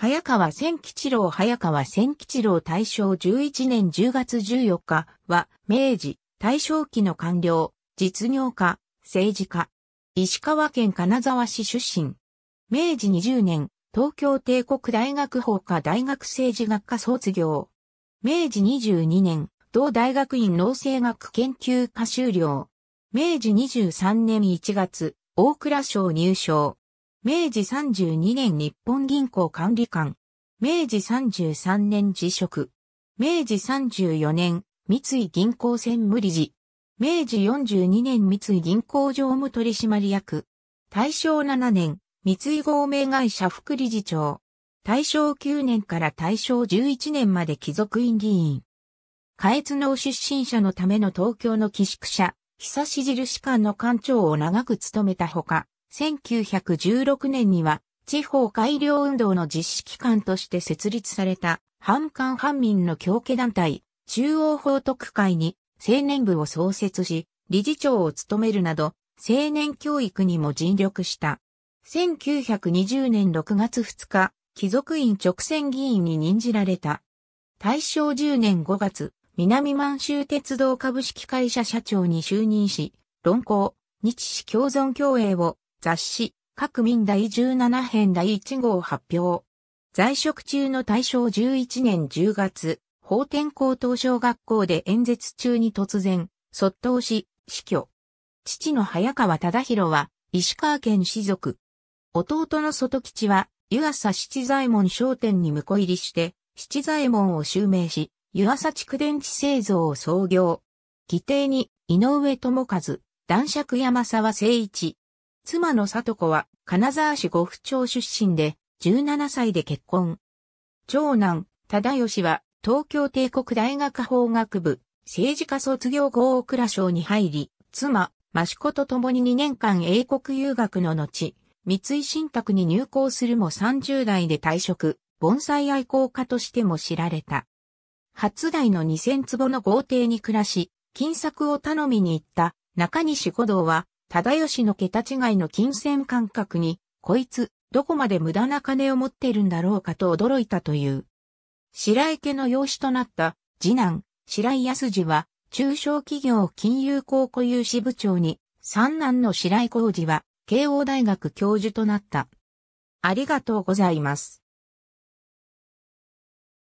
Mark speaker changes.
Speaker 1: 早川千吉郎早川千吉郎大正11年10月14日は、明治、大正期の官僚、実業家、政治家。石川県金沢市出身。明治20年、東京帝国大学法科大学政治学科卒業。明治22年、同大学院農政学研究科修了。明治23年1月、大蔵省入省。明治32年日本銀行管理官。明治33年辞職。明治34年、三井銀行専務理事。明治42年三井銀行常務取締役。大正7年、三井合名会社副理事長。大正9年から大正11年まで貴族院議員。下越農出身者のための東京の寄宿舎、久し印館の館長を長く務めたほか、1916年には地方改良運動の実施機関として設立された反官反民の強化団体中央法徳会に青年部を創設し理事長を務めるなど青年教育にも尽力した。1920年6月2日、貴族院直線議員に任じられた。大正10年5月、南満州鉄道株式会社社長に就任し、論考、日市共存共栄を雑誌、各民第17編第1号発表。在職中の大正11年10月、法天高等小学校で演説中に突然、卒倒し、死去。父の早川忠宏は、石川県士族。弟の外吉は、湯浅七左衛門商店に婿入りして、七左衛門を襲名し、湯浅蓄電池製造を創業。規定に、井上智和、男爵山沢誠一、妻の里子は、金沢市呉府町出身で、17歳で結婚。長男、忠義は、東京帝国大学法学部、政治家卒業後大倉省に入り、妻、益子と共に2年間英国留学の後、三井信託に入校するも30代で退職、盆栽愛好家としても知られた。初代の2000坪の豪邸に暮らし、金作を頼みに行った中西五道は忠義の桁違いの金銭感覚に、こいつ、どこまで無駄な金を持ってるんだろうかと驚いたという。白井家の養子となった、次男、白井康次は、中小企業金融公庫融資部長に、三男の白井浩二は、慶応大学教授となった。ありがとうございます。